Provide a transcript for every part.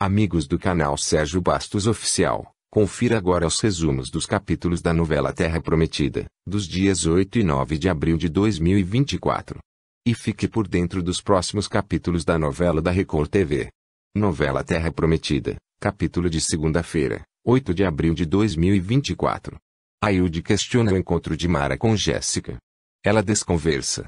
Amigos do canal Sérgio Bastos Oficial, confira agora os resumos dos capítulos da novela Terra Prometida, dos dias 8 e 9 de abril de 2024. E fique por dentro dos próximos capítulos da novela da Record TV. Novela Terra Prometida, capítulo de segunda-feira, 8 de abril de 2024. Ailde questiona o encontro de Mara com Jéssica. Ela desconversa.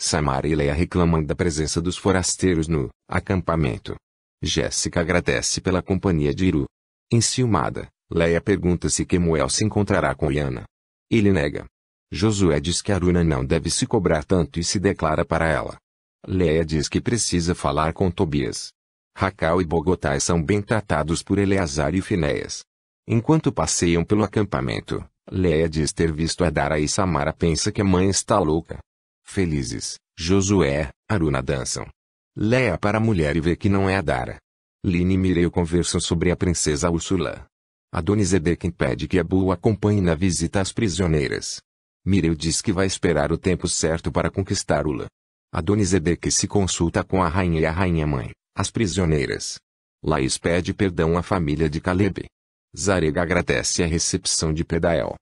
Samara e Leia reclamam da presença dos forasteiros no acampamento. Jéssica agradece pela companhia de Iru. Enciumada, Leia pergunta se Kemuel se encontrará com Yana. Ele nega. Josué diz que Aruna não deve se cobrar tanto e se declara para ela. Leia diz que precisa falar com Tobias. Racal e Bogotá são bem tratados por Eleazar e Finéias. Enquanto passeiam pelo acampamento, Leia diz ter visto Adara e Samara pensa que a mãe está louca. Felizes, Josué, Aruna dançam. Leia para a mulher e vê que não é a Dara. Lini e Mireu conversam sobre a princesa Úrsula. Dona Zedek impede que Abu o acompanhe na visita às prisioneiras. Mireu diz que vai esperar o tempo certo para conquistar Ula. Dona Zedek se consulta com a rainha e a rainha-mãe, as prisioneiras. Laís pede perdão à família de Caleb. Zarega agradece a recepção de Pedael.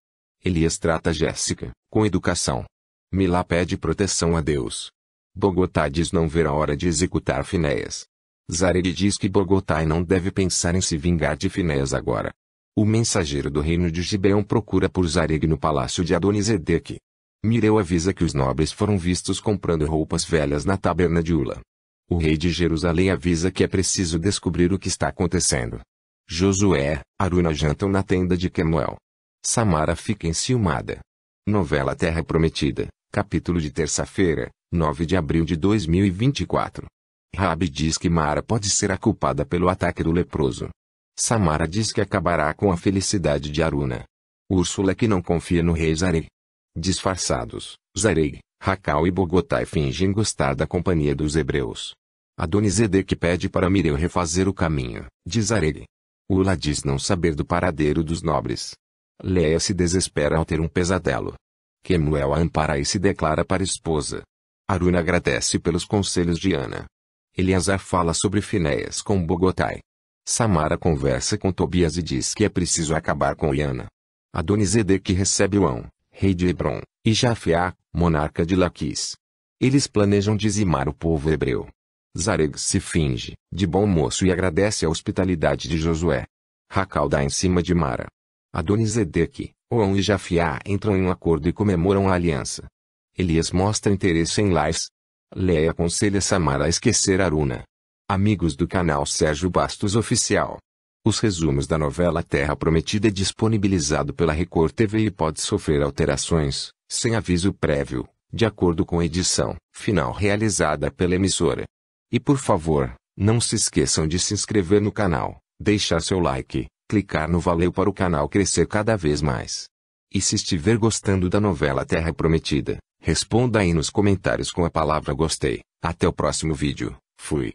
Elias trata Jéssica, com educação. Milá pede proteção a Deus, Bogotá diz não ver a hora de executar Finéias. Zarelli diz que Bogotá não deve pensar em se vingar de Finéias agora. O mensageiro do reino de Gibeão procura por Zareg no palácio de Adonisedeque. Mireu avisa que os nobres foram vistos comprando roupas velhas na taberna de Ula. O rei de Jerusalém avisa que é preciso descobrir o que está acontecendo. Josué, Aruna jantam na tenda de Quemuel. Samara fica enciumada. Novela Terra Prometida, capítulo de terça-feira, 9 de abril de 2024. Rabi diz que Mara pode ser a culpada pelo ataque do leproso. Samara diz que acabará com a felicidade de Aruna. Úrsula que não confia no rei Zareg. Disfarçados, Zareg, Racal e Bogotá fingem gostar da companhia dos hebreus. que pede para Mireu refazer o caminho, diz Zareg. Ula diz não saber do paradeiro dos nobres. Leia se desespera ao ter um pesadelo. Kemuel a ampara e se declara para esposa. Aruna agradece pelos conselhos de Ana. Eleazar fala sobre Finéas com Bogotai. Samara conversa com Tobias e diz que é preciso acabar com Iana. Adonizedec recebe Uão, rei de Hebron, e Jafiá, monarca de Laquis. Eles planejam dizimar o povo hebreu. Zareg se finge, de bom moço e agradece a hospitalidade de Josué. Racal dá em cima de Mara. Adonizedec, Oão e Jafiá entram em um acordo e comemoram a aliança. Elias mostra interesse em Lais. Leia aconselha Samara a esquecer Aruna. Amigos do canal Sérgio Bastos Oficial. Os resumos da novela Terra Prometida é disponibilizado pela Record TV e pode sofrer alterações, sem aviso prévio, de acordo com a edição final realizada pela emissora. E por favor, não se esqueçam de se inscrever no canal, deixar seu like, clicar no valeu para o canal crescer cada vez mais. E se estiver gostando da novela Terra Prometida, Responda aí nos comentários com a palavra gostei. Até o próximo vídeo. Fui.